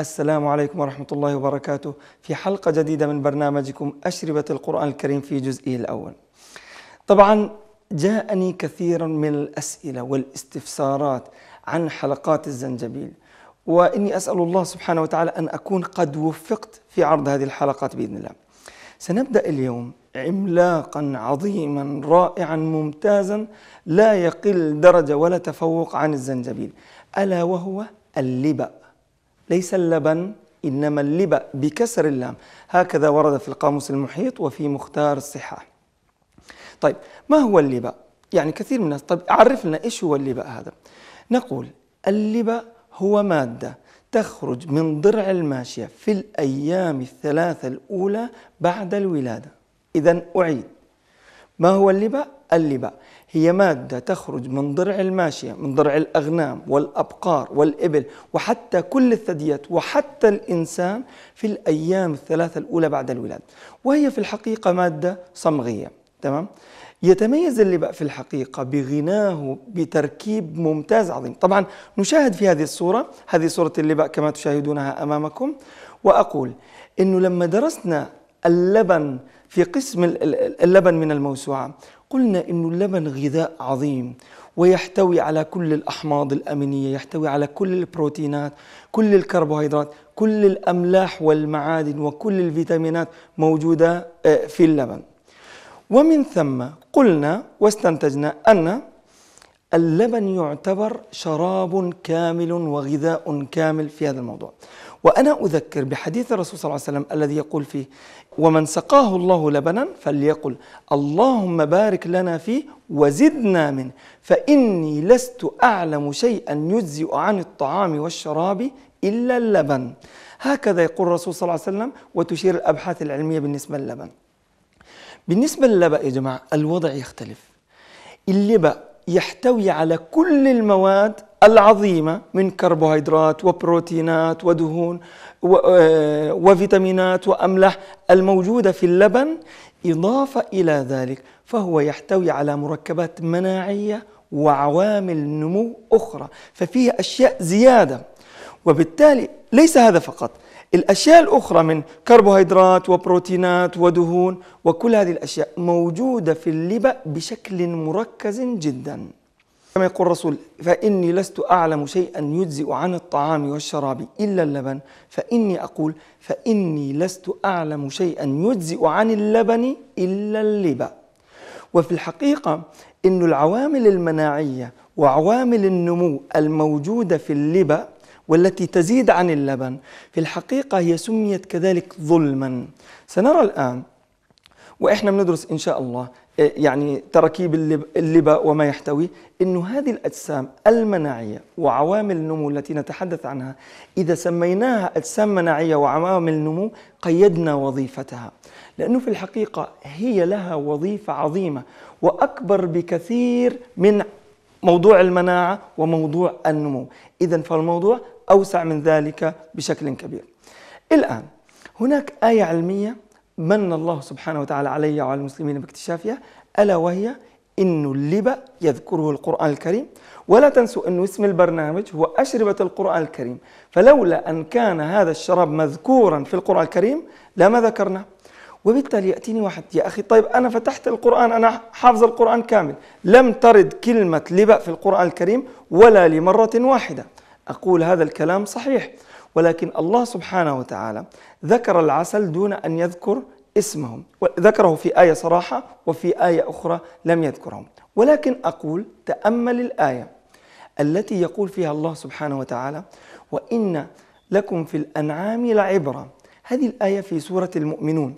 السلام عليكم ورحمة الله وبركاته في حلقة جديدة من برنامجكم أشربة القرآن الكريم في جزئه الأول طبعا جاءني كثيرا من الأسئلة والاستفسارات عن حلقات الزنجبيل وإني أسأل الله سبحانه وتعالى أن أكون قد وفقت في عرض هذه الحلقات بإذن الله سنبدأ اليوم عملاقا عظيما رائعا ممتازا لا يقل درجة ولا تفوق عن الزنجبيل ألا وهو اللبأ ليس اللبن إنما اللبأ بكسر اللام هكذا ورد في القاموس المحيط وفي مختار الصحة طيب ما هو اللبأ؟ يعني كثير من الناس طيب عرف لنا إيش هو اللبأ هذا نقول اللبأ هو مادة تخرج من ضرع الماشية في الأيام الثلاثة الأولى بعد الولادة إذا أعيد ما هو اللبأ؟ اللباء هي مادة تخرج من ضرع الماشية من ضرع الأغنام والأبقار والإبل وحتى كل الثدييات وحتى الإنسان في الأيام الثلاثة الأولى بعد الولادة وهي في الحقيقة مادة صمغية تمام؟ يتميز اللباء في الحقيقة بغناه بتركيب ممتاز عظيم طبعا نشاهد في هذه الصورة هذه صورة اللباء كما تشاهدونها أمامكم وأقول أنه لما درسنا اللبن في قسم اللبن من الموسوعة قلنا أن اللبن غذاء عظيم ويحتوي على كل الأحماض الأمينية يحتوي على كل البروتينات كل الكربوهيدرات كل الأملاح والمعادن وكل الفيتامينات موجودة آه، في اللبن ومن ثم قلنا واستنتجنا أن اللبن يعتبر شراب كامل وغذاء كامل في هذا الموضوع وأنا أذكر بحديث الرسول صلى الله عليه وسلم الذي يقول فيه ومن سقاه الله لبنا فليقل اللهم بارك لنا فيه وزدنا منه فإني لست أعلم شيئا يجزئ عن الطعام والشراب إلا اللبن هكذا يقول الرسول صلى الله عليه وسلم وتشير الأبحاث العلمية بالنسبة للبن بالنسبة للبأ يا جماعة الوضع يختلف اللبأ يحتوي على كل المواد العظيمة من كربوهيدرات وبروتينات ودهون آه، وفيتامينات وأملاح الموجودة في اللبن إضافة إلى ذلك فهو يحتوي على مركبات مناعية وعوامل نمو أخرى ففيه أشياء زيادة وبالتالي ليس هذا فقط الأشياء الأخرى من كربوهيدرات وبروتينات ودهون وكل هذه الأشياء موجودة في اللبن بشكل مركز جداً كما يقول الرسول فإني لست أعلم شيئا يجزئ عن الطعام والشراب إلا اللبن فإني أقول فإني لست أعلم شيئا يجزئ عن اللبن إلا اللبا وفي الحقيقة أن العوامل المناعية وعوامل النمو الموجودة في اللبا والتي تزيد عن اللبن في الحقيقة هي سميت كذلك ظلما سنرى الآن وإحنا بندرس إن شاء الله يعني تركيب اللبا وما يحتويه انه هذه الاجسام المناعيه وعوامل النمو التي نتحدث عنها اذا سميناها اجسام مناعيه وعوامل نمو قيدنا وظيفتها لانه في الحقيقه هي لها وظيفه عظيمه واكبر بكثير من موضوع المناعه وموضوع النمو اذا فالموضوع اوسع من ذلك بشكل كبير الان هناك ايه علميه من الله سبحانه وتعالى علي وعلى المسلمين باكتشافها ألا وهي إنه اللبا يذكره القرآن الكريم ولا تنسوا أنه اسم البرنامج هو أشربة القرآن الكريم فلولا أن كان هذا الشراب مذكورا في القرآن الكريم لما ذكرناه وبالتالي يأتيني واحد يا أخي طيب أنا فتحت القرآن أنا حافظ القرآن كامل لم ترد كلمة لبا في القرآن الكريم ولا لمرة واحدة أقول هذا الكلام صحيح ولكن الله سبحانه وتعالى ذكر العسل دون أن يذكر اسمهم ذكره في آية صراحة وفي آية أخرى لم يذكرهم ولكن أقول تأمل الآية التي يقول فيها الله سبحانه وتعالى وإن لكم في الأنعام لعبرة هذه الآية في سورة المؤمنون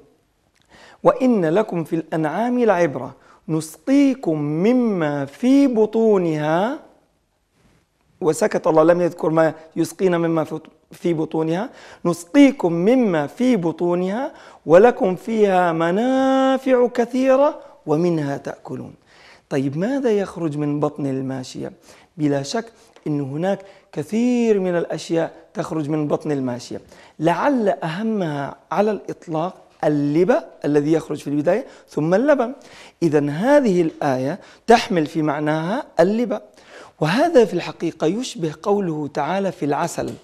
وإن لكم في الأنعام لعبرة نسقيكم مما في بطونها وسكت الله لم يذكر ما يسقينا مما في بطونها نسقيكم مما في بطونها ولكم فيها منافع كثيرة ومنها تأكلون طيب ماذا يخرج من بطن الماشية بلا شك أن هناك كثير من الأشياء تخرج من بطن الماشية لعل أهمها على الإطلاق اللبا الذي يخرج في البداية ثم اللبن إذا هذه الآية تحمل في معناها اللبا وهذا في الحقيقة يشبه قوله تعالى في العسل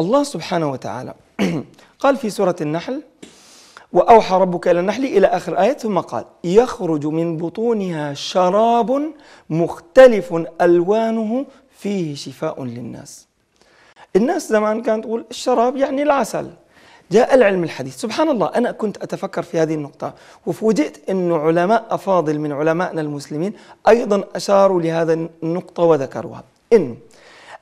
الله سبحانه وتعالى قال في سورة النحل وأوحى ربك إلى النحل إلى آخر آية ثم قال يخرج من بطونها شراب مختلف ألوانه فيه شفاء للناس الناس زمان كانت تقول الشراب يعني العسل جاء العلم الحديث سبحان الله أنا كنت أتفكر في هذه النقطة وفوجئت أن علماء أفاضل من علمائنا المسلمين أيضا أشاروا لهذا النقطة وذكروها إن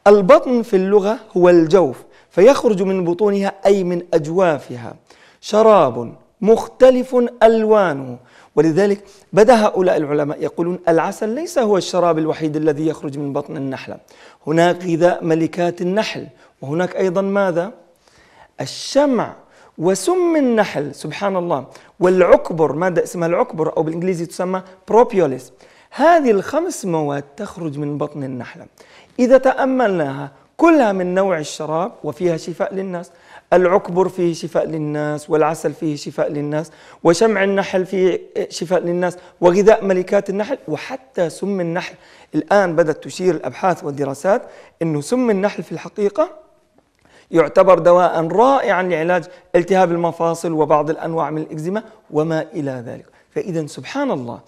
البطن في اللغة هو الجوف فيخرج من بطونها أي من أجوافها شراب مختلف ألوانه ولذلك بدا هؤلاء العلماء يقولون العسل ليس هو الشراب الوحيد الذي يخرج من بطن النحلة هناك غذاء ملكات النحل وهناك أيضا ماذا؟ الشمع وسم النحل سبحان الله والعكبر مادة اسمها العكبر أو بالإنجليزي تسمى بروبيوليس هذه الخمس مواد تخرج من بطن النحلة إذا تأملناها كلها من نوع الشراب وفيها شفاء للناس العكبر فيه شفاء للناس والعسل فيه شفاء للناس وشمع النحل فيه شفاء للناس وغذاء ملكات النحل وحتى سم النحل الآن بدأت تشير الأبحاث والدراسات أنه سم النحل في الحقيقة يعتبر دواء رائعا لعلاج التهاب المفاصل وبعض الأنواع من الإكزيما وما إلى ذلك فإذا سبحان الله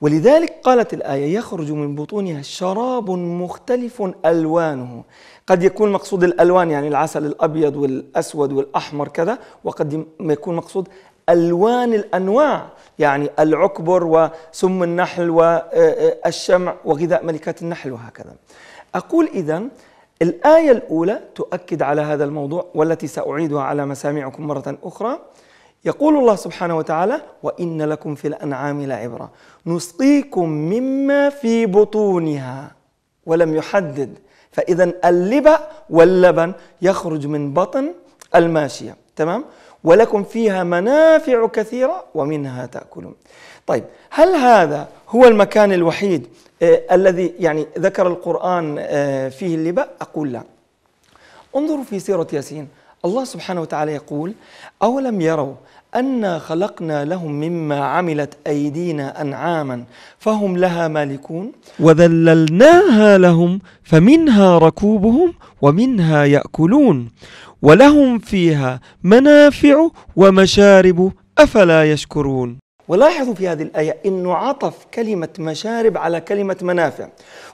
ولذلك قالت الآية يخرج من بطونها شراب مختلف ألوانه قد يكون مقصود الألوان يعني العسل الأبيض والأسود والأحمر كذا وقد يكون مقصود ألوان الأنواع يعني العكبر وسم النحل والشمع وغذاء ملكات النحل وهكذا أقول إذا الآية الأولى تؤكد على هذا الموضوع والتي سأعيدها على مسامعكم مرة أخرى يقول الله سبحانه وتعالى وإن لكم في الأنعام لعبرة نسقيكم مما في بطونها ولم يحدد فإذا اللبأ واللبن يخرج من بطن الماشية تمام ولكم فيها منافع كثيرة ومنها تأكلون طيب هل هذا هو المكان الوحيد آه، الذي يعني ذكر القرآن آه، فيه اللبأ أقول لا انظروا في سيرة ياسين الله سبحانه وتعالى يقول أولم يروا أنا خلقنا لهم مما عملت أيدينا أنعاما فهم لها مالكون وذللناها لهم فمنها ركوبهم ومنها يأكلون ولهم فيها منافع ومشارب أفلا يشكرون ولاحظوا في هذه الآية أنه عطف كلمة مشارب على كلمة منافع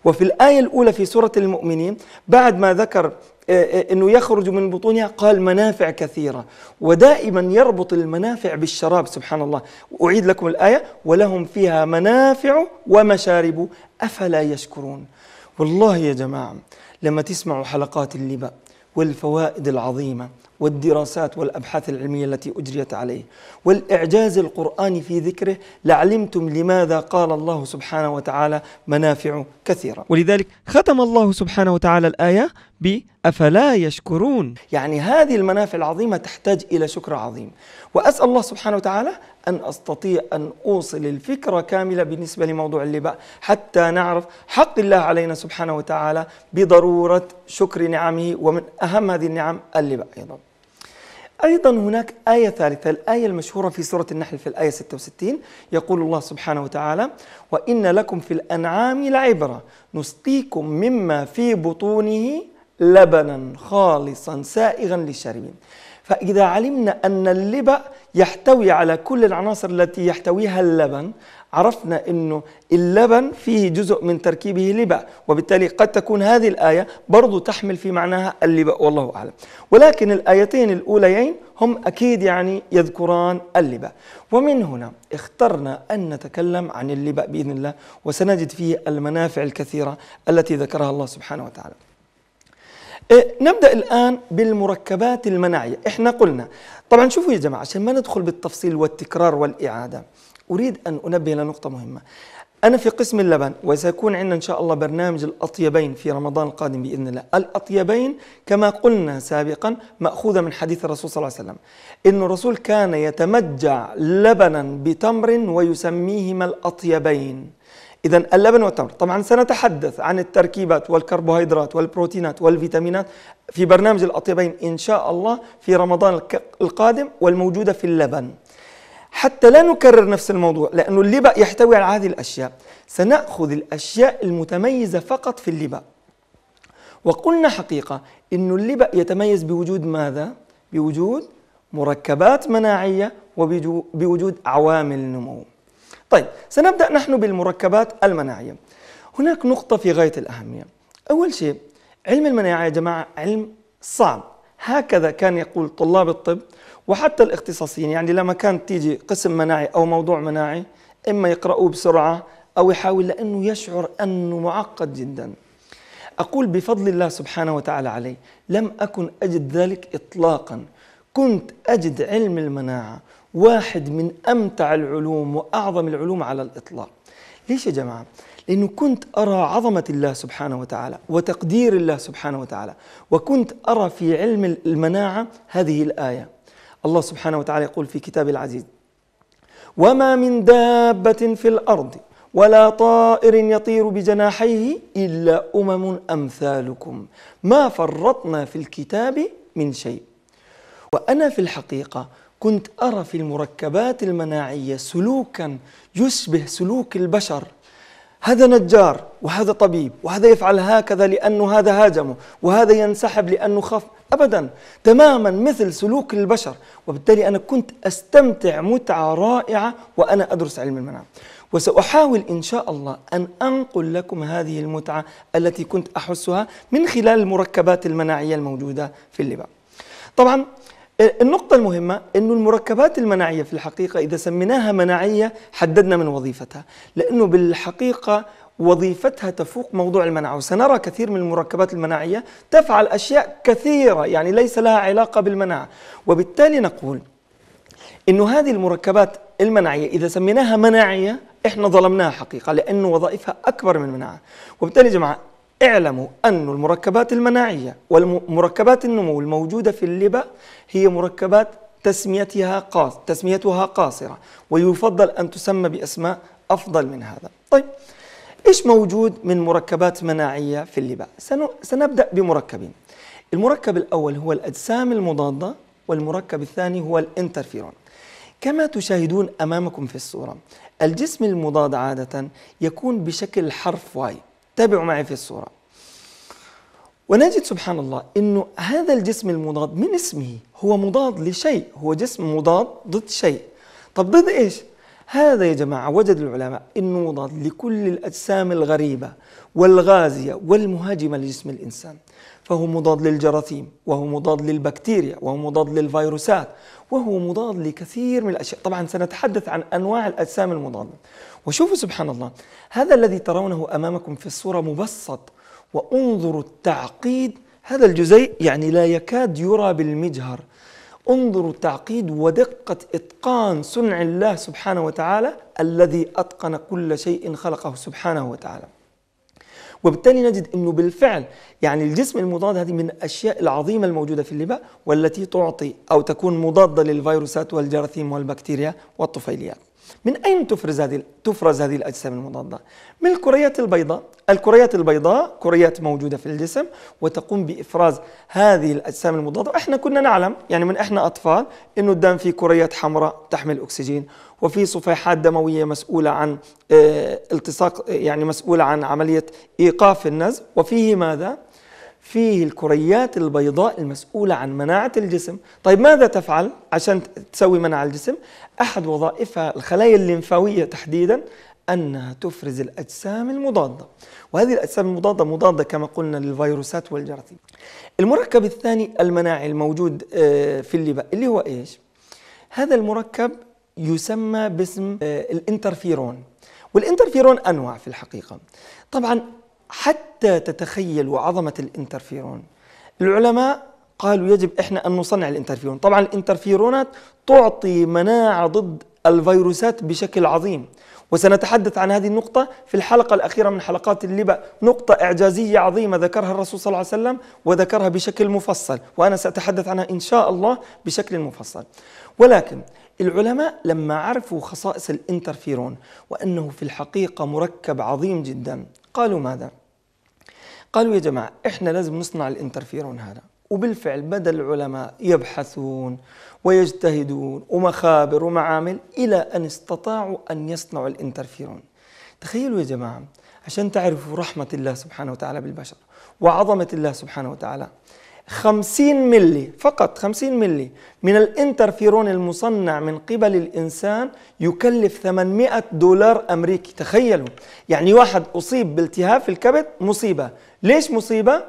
وفي الآية الأولى في سورة المؤمنين بعد ما ذكر آه، آه، أنه يخرج من بطونها قال منافع كثيرة ودائما يربط المنافع بالشراب سبحان الله أعيد لكم الآية ولهم فيها منافع ومشارب أفلا يشكرون والله يا جماعة لما تسمعوا حلقات اللباء والفوائد العظيمة والدراسات والأبحاث العلمية التي أجريت عليه والإعجاز القرآني في ذكره لعلمتم لماذا قال الله سبحانه وتعالى منافع كثيرة ولذلك ختم الله سبحانه وتعالى الآية بأفلا يشكرون يعني هذه المنافع العظيمة تحتاج إلى شكر عظيم وأسأل الله سبحانه وتعالى أن أستطيع أن أوصل الفكرة كاملة بالنسبة لموضوع اللباء حتى نعرف حق الله علينا سبحانه وتعالى بضرورة شكر نعمه ومن أهم هذه النعم اللباء أيضا أيضا هناك آية ثالثة الآية المشهورة في سورة النحل في الآية 66 يقول الله سبحانه وتعالى وإن لكم في الأنعام لعبرة نسقيكم مما في بطونه لبنا خالصا سائغا للشاربين فإذا علمنا أن اللبأ يحتوي على كل العناصر التي يحتويها اللبن عرفنا أنه اللبن فيه جزء من تركيبه لبا وبالتالي قد تكون هذه الآية برضو تحمل في معناها اللبا والله أعلم ولكن الآيتين الأوليين هم أكيد يعني يذكران اللبا ومن هنا اخترنا أن نتكلم عن اللبا بإذن الله وسنجد فيه المنافع الكثيرة التي ذكرها الله سبحانه وتعالى إيه، نبدا الان بالمركبات المناعيه احنا قلنا طبعا شوفوا يا جماعه عشان ما ندخل بالتفصيل والتكرار والاعاده أريد أن أنبه إلى نقطة مهمة أنا في قسم اللبن وسيكون عندنا إن شاء الله برنامج الأطيبين في رمضان القادم بإذن الله الأطيبين كما قلنا سابقا مأخوذة من حديث الرسول صلى الله عليه وسلم إن الرسول كان يتمجع لبنا بتمر ويسميهما الأطيبين إذا اللبن والتمر طبعا سنتحدث عن التركيبات والكربوهيدرات والبروتينات والفيتامينات في برنامج الأطيبين إن شاء الله في رمضان القادم والموجودة في اللبن حتى لا نكرر نفس الموضوع لأن اللبأ يحتوي على هذه الأشياء سنأخذ الأشياء المتميزة فقط في اللبأ وقلنا حقيقة أن اللبأ يتميز بوجود ماذا؟ بوجود مركبات مناعية وبوجود عوامل نمو طيب سنبدأ نحن بالمركبات المناعية هناك نقطة في غاية الأهمية أول شيء علم المناعة يا جماعة علم صعب هكذا كان يقول طلاب الطب وحتى الاختصاصيين يعني لما كانت تيجي قسم مناعي أو موضوع مناعي إما يقرأوه بسرعة أو يحاول لأنه يشعر أنه معقد جدا أقول بفضل الله سبحانه وتعالى عليه لم أكن أجد ذلك إطلاقا كنت أجد علم المناعة واحد من أمتع العلوم وأعظم العلوم على الإطلاق ليش يا جماعة؟ لأنه كنت أرى عظمة الله سبحانه وتعالى وتقدير الله سبحانه وتعالى وكنت أرى في علم المناعة هذه الآية الله سبحانه وتعالى يقول في كتابه العزيز وما من دابة في الأرض ولا طائر يطير بجناحيه إلا أمم أمثالكم ما فرطنا في الكتاب من شيء وأنا في الحقيقة كنت أرى في المركبات المناعية سلوكا يشبه سلوك البشر هذا نجار وهذا طبيب وهذا يفعل هكذا لأنه هذا هاجمه وهذا ينسحب لأنه خاف أبدا تماما مثل سلوك البشر وبالتالي أنا كنت أستمتع متعة رائعة وأنا أدرس علم المنام وسأحاول إن شاء الله أن أنقل لكم هذه المتعة التي كنت أحسها من خلال المركبات المناعية الموجودة في اللباء طبعا النقطة المهمة أنه المركبات المناعية في الحقيقة إذا سميناها مناعية حددنا من وظيفتها لأنه بالحقيقة وظيفتها تفوق موضوع المناعة وسنرى كثير من المركبات المناعية تفعل أشياء كثيرة يعني ليس لها علاقة بالمناعة وبالتالي نقول أنه هذه المركبات المناعية إذا سميناها مناعية إحنا ظلمناها حقيقة لأنه وظائفها أكبر من المناعة وبالتالي يا جماعة اعلموا أن المركبات المناعية والمركبات النمو الموجودة في اللبا هي مركبات تسميتها قاص تسميتها قاصرة ويفضل أن تسمى بأسماء أفضل من هذا طيب إيش موجود من مركبات مناعية في اللبا؟ سنبدأ بمركبين المركب الأول هو الأجسام المضادة والمركب الثاني هو الانترفيرون كما تشاهدون أمامكم في الصورة الجسم المضاد عادة يكون بشكل حرف واي تابعوا معي في الصورة ونجد سبحان الله أنه هذا الجسم المضاد من اسمه هو مضاد لشيء هو جسم مضاد ضد شيء طب ضد إيش؟ هذا يا جماعة وجد العلماء أنه مضاد لكل الأجسام الغريبة والغازية والمهاجمة لجسم الإنسان فهو مضاد للجراثيم وهو مضاد للبكتيريا وهو مضاد للفيروسات وهو مضاد لكثير من الأشياء طبعا سنتحدث عن أنواع الأجسام المضادة وشوفوا سبحان الله هذا الذي ترونه أمامكم في الصورة مبسط وانظروا التعقيد هذا الجزيء يعني لا يكاد يرى بالمجهر انظروا التعقيد ودقة إتقان صنع الله سبحانه وتعالى الذي أتقن كل شيء خلقه سبحانه وتعالى وبالتالي نجد أنه بالفعل يعني الجسم المضاد هذه من الأشياء العظيمة الموجودة في اللباء والتي تعطي أو تكون مضادة للفيروسات والجراثيم والبكتيريا والطفيليات من أين تفرز هذه تفرز هذه الأجسام المضادة؟ من الكريات البيضاء، الكريات البيضاء كريات موجودة في الجسم وتقوم بإفراز هذه الأجسام المضادة، احنا كنا نعلم يعني من احنا أطفال إنه الدم فيه كريات حمراء تحمل أكسجين، وفي صفيحات دموية مسؤولة عن آه، التصاق يعني مسؤولة عن عملية إيقاف النزف، وفيه ماذا؟ فيه الكريات البيضاء المسؤولة عن مناعة الجسم طيب ماذا تفعل عشان تسوي مناعة الجسم؟ أحد وظائفها الخلايا الليمفاوية تحديدا أنها تفرز الأجسام المضادة وهذه الأجسام المضادة مضادة كما قلنا للفيروسات والجراثيم المركب الثاني المناعي الموجود آه، في اللباء اللي هو إيش؟ هذا المركب يسمى باسم آه، الانترفيرون والانترفيرون أنواع في الحقيقة طبعا حتى تتخيلوا عظمة الانترفيرون العلماء قالوا يجب احنا ان نصنع الانترفيرون طبعا الانترفيرونات تعطي مناعة ضد الفيروسات بشكل عظيم وسنتحدث عن هذه النقطة في الحلقة الأخيرة من حلقات اللبا نقطة إعجازية عظيمة ذكرها الرسول صلى الله عليه وسلم وذكرها بشكل مفصل وأنا سأتحدث عنها إن شاء الله بشكل مفصل ولكن العلماء لما عرفوا خصائص الانترفيرون وأنه في الحقيقة مركب عظيم جدا قالوا ماذا؟ قالوا يا جماعة إحنا لازم نصنع الانترفيرون هذا وبالفعل بدأ العلماء يبحثون ويجتهدون ومخابر ومعامل إلى أن استطاعوا أن يصنعوا الانترفيرون تخيلوا يا جماعة عشان تعرفوا رحمة الله سبحانه وتعالى بالبشر وعظمة الله سبحانه وتعالى 50 ملي فقط 50 ملي من الانترفيرون المصنع من قبل الإنسان يكلف 800 دولار أمريكي تخيلوا يعني واحد أصيب بالتهاب في الكبد مصيبة ليش مصيبة؟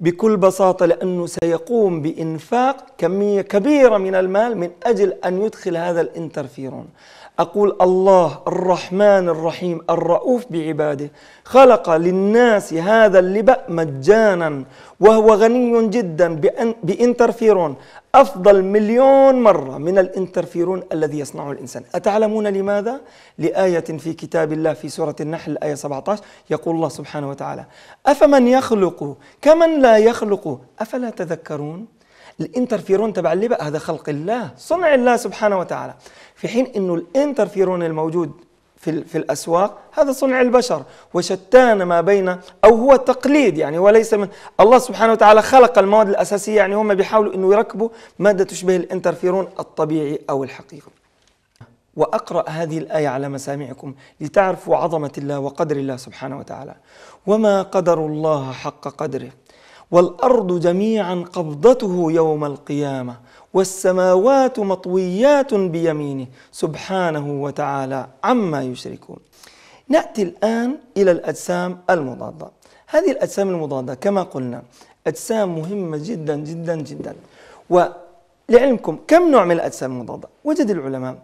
بكل بساطة لأنه سيقوم بإنفاق كمية كبيرة من المال من أجل أن يدخل هذا الانترفيرون أقول الله الرحمن الرحيم الرؤوف بعباده خلق للناس هذا اللبأ مجانا وهو غني جدا بإنترفيرون أفضل مليون مرة من الإنترفيرون الذي يصنعه الإنسان أتعلمون لماذا؟ لآية في كتاب الله في سورة النحل الآية 17 يقول الله سبحانه وتعالى أفمن يخلق كمن لا يخلق أفلا تذكرون؟ الانترفيرون تبع اللي بقى هذا خلق الله صنع الله سبحانه وتعالى في حين انه الانترفيرون الموجود في في الاسواق هذا صنع البشر وشتان ما بين او هو تقليد يعني وليس من الله سبحانه وتعالى خلق المواد الاساسيه يعني هم بيحاولوا انه يركبوا ماده تشبه الانترفيرون الطبيعي او الحقيقي. واقرا هذه الايه على مسامعكم لتعرفوا عظمه الله وقدر الله سبحانه وتعالى وما قدر الله حق قدره والأرض جميعا قبضته يوم القيامة والسماوات مطويات بيمينه سبحانه وتعالى عما يشركون نأتي الآن إلى الأجسام المضادة هذه الأجسام المضادة كما قلنا أجسام مهمة جدا جدا جدا ولعلمكم كم نوع من الأجسام المضادة وجد العلماء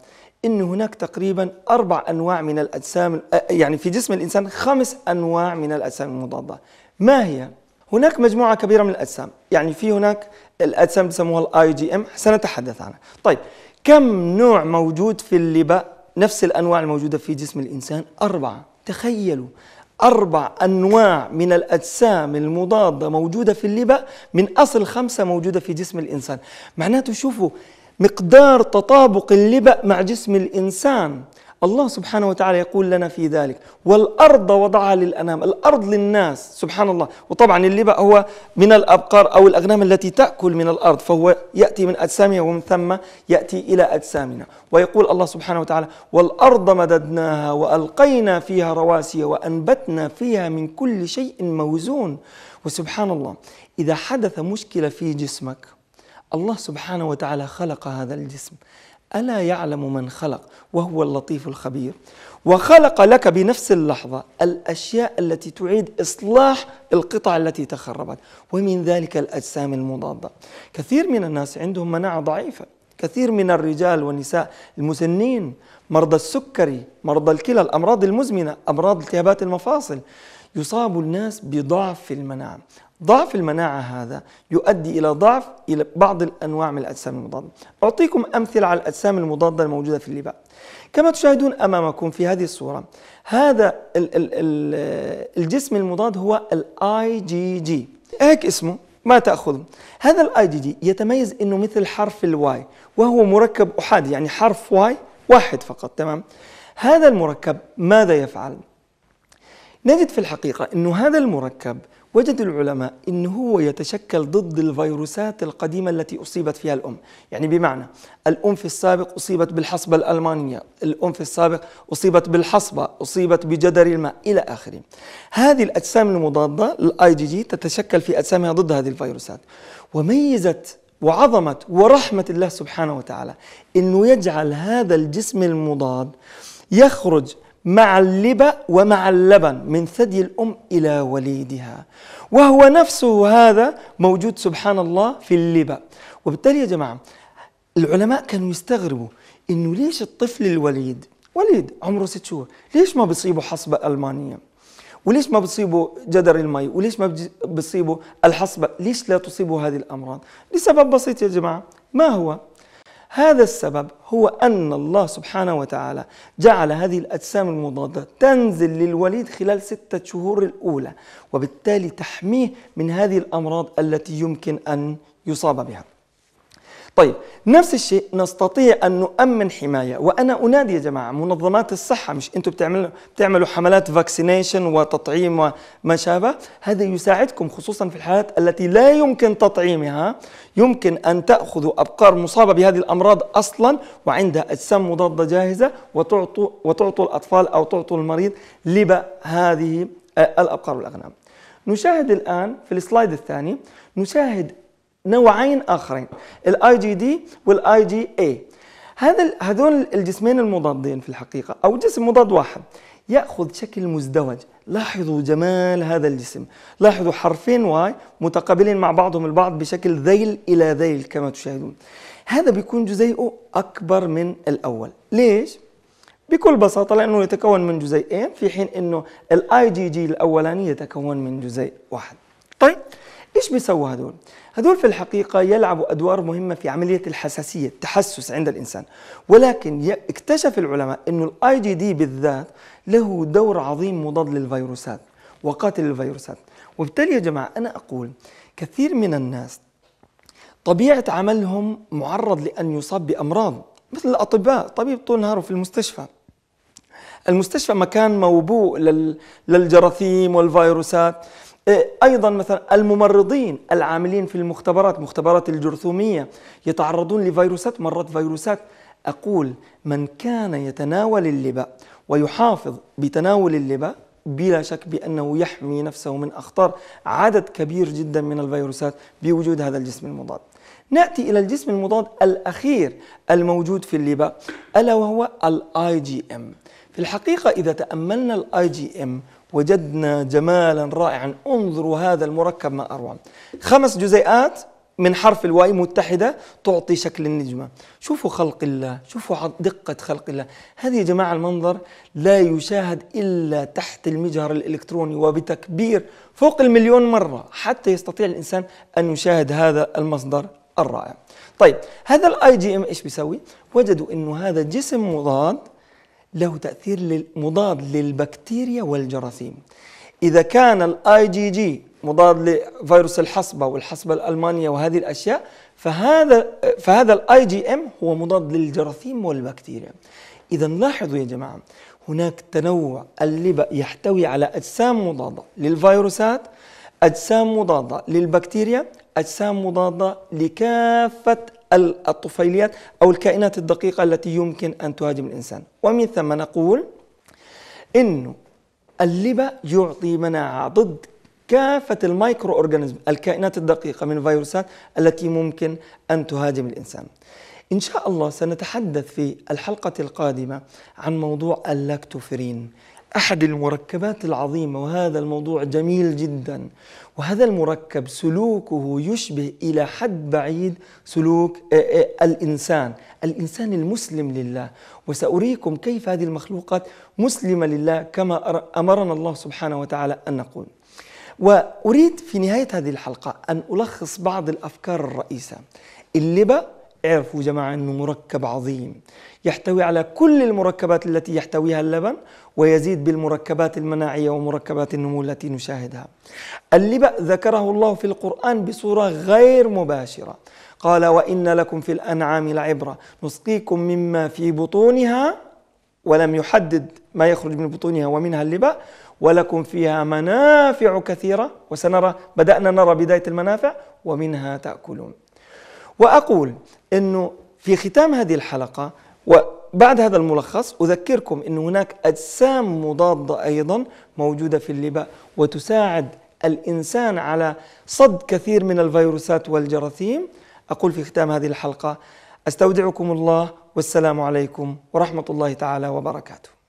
أن هناك تقريبا أربع أنواع من الأجسام يعني في جسم الإنسان خمس أنواع من الأجسام المضادة ما هي؟ هناك مجموعة كبيرة من الأجسام يعني في هناك الأجسام يسموها الاي جي ام سنتحدث عنها طيب كم نوع موجود في اللباء نفس الأنواع الموجودة في جسم الإنسان أربعة تخيلوا أربع أنواع من الأجسام المضادة موجودة في اللباء من أصل خمسة موجودة في جسم الإنسان معناته شوفوا مقدار تطابق اللبأ مع جسم الإنسان الله سبحانه وتعالى يقول لنا في ذلك والأرض وضعها للأنام الأرض للناس سبحان الله وطبعا اللبأ هو من الأبقار أو الأغنام التي تأكل من الأرض فهو يأتي من أجسامها ومن ثم يأتي إلى أجسامنا ويقول الله سبحانه وتعالى والأرض مددناها وألقينا فيها رواسي وأنبتنا فيها من كل شيء موزون وسبحان الله إذا حدث مشكلة في جسمك الله سبحانه وتعالى خلق هذا الجسم ألا يعلم من خلق وهو اللطيف الخبير وخلق لك بنفس اللحظة الأشياء التي تعيد إصلاح القطع التي تخربت ومن ذلك الأجسام المضادة كثير من الناس عندهم مناعة ضعيفة كثير من الرجال والنساء المسنين مرضى السكري مرضى الكلى الأمراض المزمنة أمراض التهابات المفاصل يصاب الناس بضعف في المناعة ضعف المناعة هذا يؤدي إلى ضعف إلى بعض الأنواع من الأجسام المضادة أعطيكم أمثلة على الأجسام المضادة الموجودة في اللباء كما تشاهدون أمامكم في هذه الصورة هذا الـ الـ الـ الجسم المضاد هو الاي جي جي هيك اسمه ما تأخذه هذا الاي جي جي يتميز أنه مثل حرف الواي وهو مركب أحادي يعني حرف واي واحد فقط تمام هذا المركب ماذا يفعل؟ نجد في الحقيقة أنه هذا المركب وجد العلماء ان هو يتشكل ضد الفيروسات القديمه التي اصيبت فيها الام، يعني بمعنى الام في السابق اصيبت بالحصبه الالمانيه، الام في السابق اصيبت بالحصبه، اصيبت بجدر الماء الى اخره. هذه الاجسام المضاده الاي جي جي تتشكل في اجسامها ضد هذه الفيروسات. وميزت وعظمه ورحمه الله سبحانه وتعالى انه يجعل هذا الجسم المضاد يخرج مع اللبا ومع اللبن من ثدي الأم إلى وليدها وهو نفسه هذا موجود سبحان الله في اللبا وبالتالي يا جماعة العلماء كانوا يستغربوا إنه ليش الطفل الوليد وليد عمره ست شهور ليش ما بصيبه حصبة ألمانية وليش ما بتصيبه جدر المي وليش ما بتصيبه الحصبة ليش لا تصيبه هذه الأمراض لسبب بسيط يا جماعة ما هو هذا السبب هو أن الله سبحانه وتعالى جعل هذه الأجسام المضادة تنزل للوليد خلال ستة شهور الأولى وبالتالي تحميه من هذه الأمراض التي يمكن أن يصاب بها طيب نفس الشيء نستطيع أن نؤمن حماية وأنا أنادي يا جماعة منظمات الصحة مش أنتم بتعملوا, بتعملوا حملات فاكسينيشن وتطعيم وما شابه هذا يساعدكم خصوصا في الحالات التي لا يمكن تطعيمها يمكن أن تأخذوا أبقار مصابة بهذه الأمراض أصلا وعندها أجسام مضادة جاهزة وتعطوا, وتعطوا الأطفال أو تعطوا المريض لبا هذه آه، الأبقار والأغنام نشاهد الآن في السلايد الثاني نشاهد نوعين اخرين الاي جي دي والاي جي اي هذا هذول الجسمين المضادين في الحقيقه او جسم مضاد واحد ياخذ شكل مزدوج لاحظوا جمال هذا الجسم لاحظوا حرفين واي متقابلين مع بعضهم البعض بشكل ذيل الى ذيل كما تشاهدون هذا بيكون جزيئه اكبر من الاول ليش بكل بساطه لانه يتكون من جزيئين في حين انه الاي جي جي الاولاني يتكون من جزيء واحد طيب ايش بيسووا هذول؟ هذول في الحقيقة يلعبوا أدوار مهمة في عملية الحساسية التحسس عند الإنسان ولكن اكتشف العلماء أنه الاي جي دي بالذات له دور عظيم مضاد للفيروسات وقاتل للفيروسات وبالتالي يا جماعة أنا أقول كثير من الناس طبيعة عملهم معرض لأن يصاب بأمراض مثل الأطباء طبيب طول نهاره في المستشفى المستشفى مكان موبوء للجراثيم والفيروسات إيه، ايضا مثلا الممرضين العاملين في المختبرات مختبرات الجرثوميه يتعرضون لفيروسات مرات فيروسات اقول من كان يتناول اللبا ويحافظ بتناول اللبا بلا شك بانه يحمي نفسه من اخطار عدد كبير جدا من الفيروسات بوجود هذا الجسم المضاد. ناتي الى الجسم المضاد الاخير الموجود في اللبا الا وهو الاي جي ام. في الحقيقه اذا تاملنا الاي جي ام وجدنا جمالا رائعا انظروا هذا المركب ما أروع خمس جزيئات من حرف الواي متحدة تعطي شكل النجمة شوفوا خلق الله شوفوا دقة خلق الله هذه يا جماعة المنظر لا يشاهد إلا تحت المجهر الإلكتروني وبتكبير فوق المليون مرة حتى يستطيع الإنسان أن يشاهد هذا المصدر الرائع طيب هذا الاي جي ام ايش بيسوي وجدوا انه هذا جسم مضاد له تأثير مضاد للبكتيريا والجراثيم إذا كان الاي جي جي مضاد لفيروس الحصبة والحصبة الألمانية وهذه الأشياء فهذا فهذا الاي جي ام هو مضاد للجراثيم والبكتيريا إذا لاحظوا يا جماعة هناك تنوع اللبق يحتوي على أجسام مضادة للفيروسات أجسام مضادة للبكتيريا أجسام مضادة لكافة الطفيليات أو الكائنات الدقيقة التي يمكن أن تهاجم الإنسان ومن ثم نقول أنه اللبا يعطي مناعة ضد كافة المايكرو أورجانيزم الكائنات الدقيقة من الفيروسات التي ممكن أن تهاجم الإنسان إن شاء الله سنتحدث في الحلقة القادمة عن موضوع اللاكتوفرين أحد المركبات العظيمة وهذا الموضوع جميل جدا وهذا المركب سلوكه يشبه إلى حد بعيد سلوك آه، آه، الإنسان الإنسان المسلم لله وسأريكم كيف هذه المخلوقات مسلمة لله كما أمرنا الله سبحانه وتعالى أن نقول وأريد في نهاية هذه الحلقة أن ألخص بعض الأفكار الرئيسة اللبا اعرفوا جماعة أنه مركب عظيم يحتوي على كل المركبات التي يحتويها اللبن ويزيد بالمركبات المناعية ومركبات النمو التي نشاهدها اللبأ ذكره الله في القرآن بصورة غير مباشرة قال وإن لكم في الأنعام لعبرة نسقيكم مما في بطونها ولم يحدد ما يخرج من بطونها ومنها اللبأ ولكم فيها منافع كثيرة وسنرى بدأنا نرى بداية المنافع ومنها تأكلون وأقول أنه في ختام هذه الحلقة وبعد هذا الملخص أذكركم أن هناك أجسام مضادة أيضا موجودة في اللباء وتساعد الإنسان على صد كثير من الفيروسات والجراثيم أقول في ختام هذه الحلقة أستودعكم الله والسلام عليكم ورحمة الله تعالى وبركاته